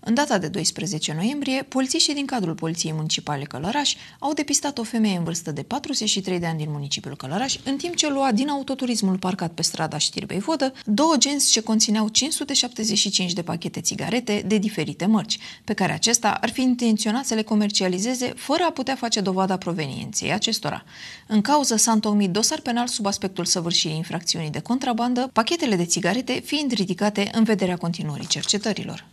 În data de 12 noiembrie, polițiștii din cadrul Poliției Municipale Călăraș au depistat o femeie în vârstă de 43 de ani din municipiul Călăraș, în timp ce lua din autoturismul parcat pe strada Știrbei Vodă două genți ce conțineau 575 de pachete țigarete de diferite mărci, pe care acesta ar fi intenționat să le comercializeze fără a putea face dovada provenienței acestora. În cauză s-a întocmit dosar penal sub aspectul săvârșirii infracțiunii de contrabandă, pachetele de țigarete fiind ridicate în vederea continuării cercetărilor.